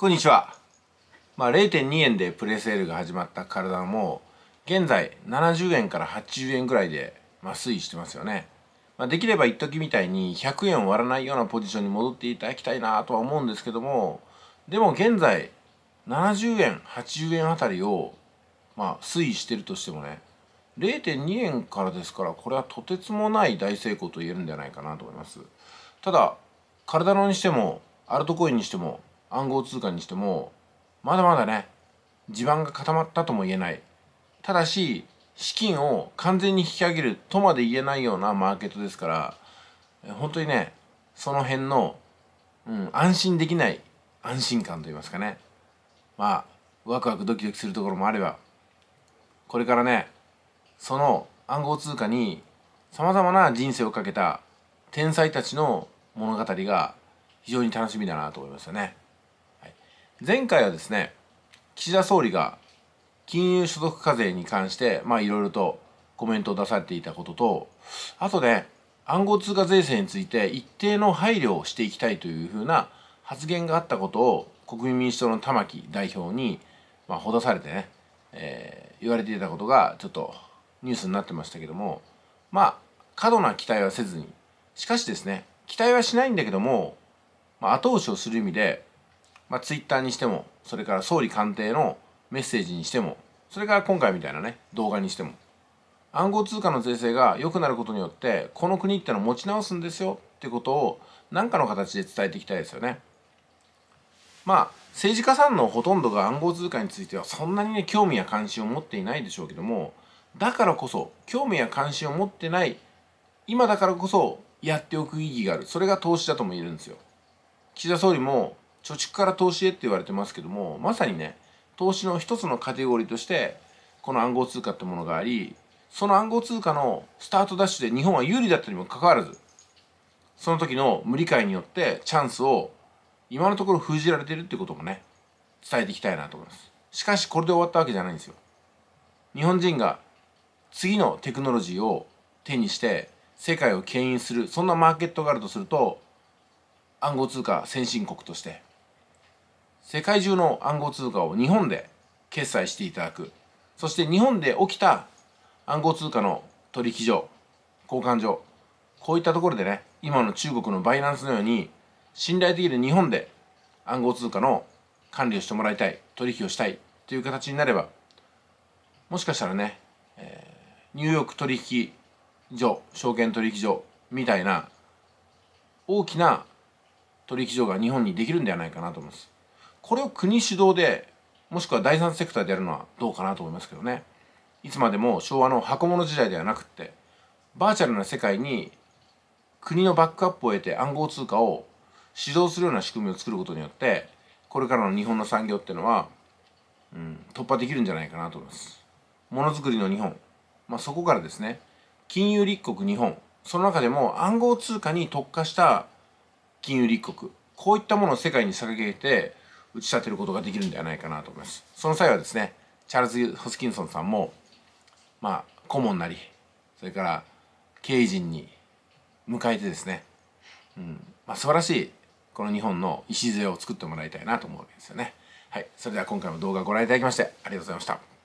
こんにちは、まあ、0.2円でプレセールが始まった体も現在70円から80円ぐらいで、まあ、推移してますよね、まあ、できれば一時みたいに100円を割らないようなポジションに戻っていただきたいなとは思うんですけどもでも現在70円80円あたりを、まあ、推移してるとしてもね0.2円からですからこれはとてつもない大成功と言えるんじゃないかなと思いますただ体のにしてもアルトコインにしても暗号通貨にしてもまだまだね地盤が固まったとも言えないただし資金を完全に引き上げるとまで言えないようなマーケットですから本当にねその辺の、うん、安心できない安心感と言いますかねまあワクワクドキドキするところもあればこれからねその暗号通貨にさまざまな人生をかけた天才たちの物語が非常に楽しみだなと思いましたね。前回はですね岸田総理が金融所得課税に関してまあいろいろとコメントを出されていたこととあとね暗号通貨税制について一定の配慮をしていきたいというふうな発言があったことを国民民主党の玉木代表に、まあ、ほだされてね、えー、言われていたことがちょっとニュースになってましたけどもまあ過度な期待はせずにしかしですね期待はしないんだけども、まあ、後押しをする意味でまあ、ツイッターにしてもそれから総理官邸のメッセージにしてもそれから今回みたいなね動画にしても暗号通貨の税制が良くなることによってこの国ってのを持ち直すんですよってことを何かの形で伝えていきたいですよね。まあ政治家さんのほとんどが暗号通貨についてはそんなにね興味や関心を持っていないでしょうけどもだからこそ興味や関心を持ってない今だからこそやっておく意義があるそれが投資だとも言えるんですよ。岸田総理も貯蓄から投資へって言われてますけどもまさにね投資の一つのカテゴリーとしてこの暗号通貨ってものがありその暗号通貨のスタートダッシュで日本は有利だったにもかかわらずその時の無理解によってチャンスを今のところ封じられてるってこともね伝えていきたいなと思いますしかしこれで終わったわけじゃないんですよ日本人が次のテクノロジーを手にして世界を牽引するそんなマーケットがあるとすると暗号通貨先進国として世界中の暗号通貨を日本で決済していただくそして日本で起きた暗号通貨の取引所交換所こういったところでね今の中国のバイナンスのように信頼できる日本で暗号通貨の管理をしてもらいたい取引をしたいという形になればもしかしたらね、えー、ニューヨーク取引所証券取引所みたいな大きな取引所が日本にできるんではないかなと思います。これを国主導でもしくは第三セクターでやるのはどうかなと思いますけどねいつまでも昭和の箱物時代ではなくってバーチャルな世界に国のバックアップを得て暗号通貨を指導するような仕組みを作ることによってこれからの日本の産業っていうのは、うん、突破できるんじゃないかなと思います。ものづくりの日本、まあ、そこからですね金融立国日本その中でも暗号通貨に特化した金融立国こういったものを世界に掲げて打ち立てることができるんではないかなと思いますその際はですねチャールズ・ホスキンソンさんもまあ顧問なりそれから経営陣に迎えてですね、うんまあ、素晴らしいこの日本の礎を作ってもらいたいなと思うわけですよね。はい、それでは今回も動画をご覧いただきましてありがとうございました。